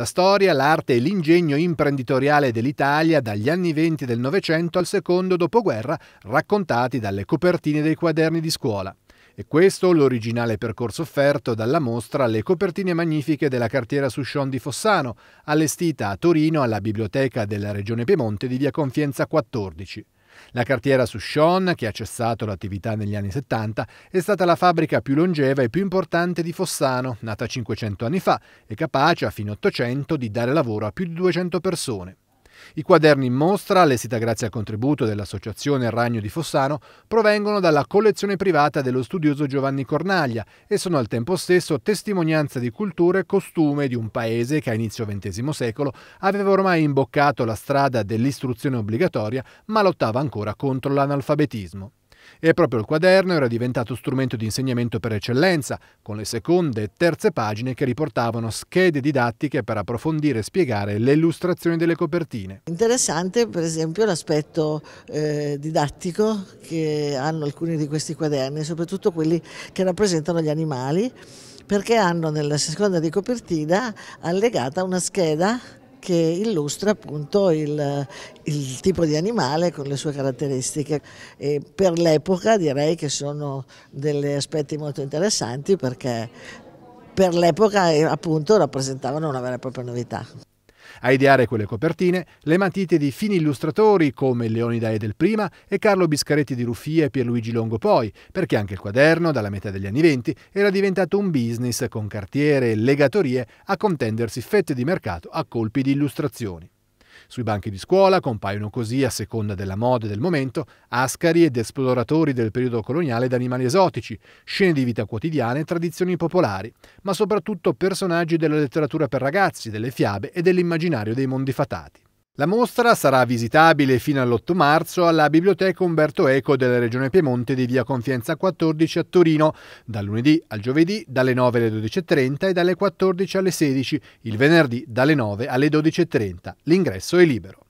La storia, l'arte e l'ingegno imprenditoriale dell'Italia dagli anni 20 del Novecento al secondo dopoguerra, raccontati dalle copertine dei quaderni di scuola. E questo l'originale percorso offerto dalla mostra Le copertine magnifiche della cartiera Suscion di Fossano, allestita a Torino alla Biblioteca della Regione Piemonte di via Confienza 14. La cartiera Souchon, che ha cessato l'attività negli anni 70, è stata la fabbrica più longeva e più importante di Fossano, nata 500 anni fa e capace, a fine 800, di dare lavoro a più di 200 persone. I quaderni in mostra, allestita grazie al contributo dell'associazione Ragno di Fossano, provengono dalla collezione privata dello studioso Giovanni Cornaglia e sono al tempo stesso testimonianza di cultura e costume di un paese che a inizio XX secolo aveva ormai imboccato la strada dell'istruzione obbligatoria ma lottava ancora contro l'analfabetismo. E proprio il quaderno era diventato strumento di insegnamento per eccellenza, con le seconde e terze pagine che riportavano schede didattiche per approfondire e spiegare le illustrazioni delle copertine. Interessante per esempio l'aspetto eh, didattico che hanno alcuni di questi quaderni, soprattutto quelli che rappresentano gli animali, perché hanno nella seconda di copertina allegata una scheda che illustra appunto il, il, tipo di animale con le sue caratteristiche. E per l'epoca direi che sono degli aspetti molto interessanti perché per l'epoca eh, appunto rappresentavano una vera e propria novità. A ideare quelle copertine le matite di fini illustratori come Leoni Leonidae del prima e Carlo Biscaretti di Ruffia e Pierluigi Longo poi, perché anche il quaderno, dalla metà degli anni venti, era diventato un business con cartiere e legatorie a contendersi fette di mercato a colpi di illustrazioni. Sui banchi di scuola compaiono così, a seconda della moda e del momento, ascari ed esploratori del periodo coloniale ed animali esotici, scene di vita quotidiana e tradizioni popolari, ma soprattutto personaggi della letteratura per ragazzi, delle fiabe e dell'immaginario dei mondi fatati. La mostra sarà visitabile fino all'8 marzo alla Biblioteca Umberto Eco della Regione Piemonte di Via Confienza 14 a Torino, dal lunedì al giovedì dalle 9 alle 12.30 e dalle 14 alle 16, il venerdì dalle 9 alle 12.30. L'ingresso è libero.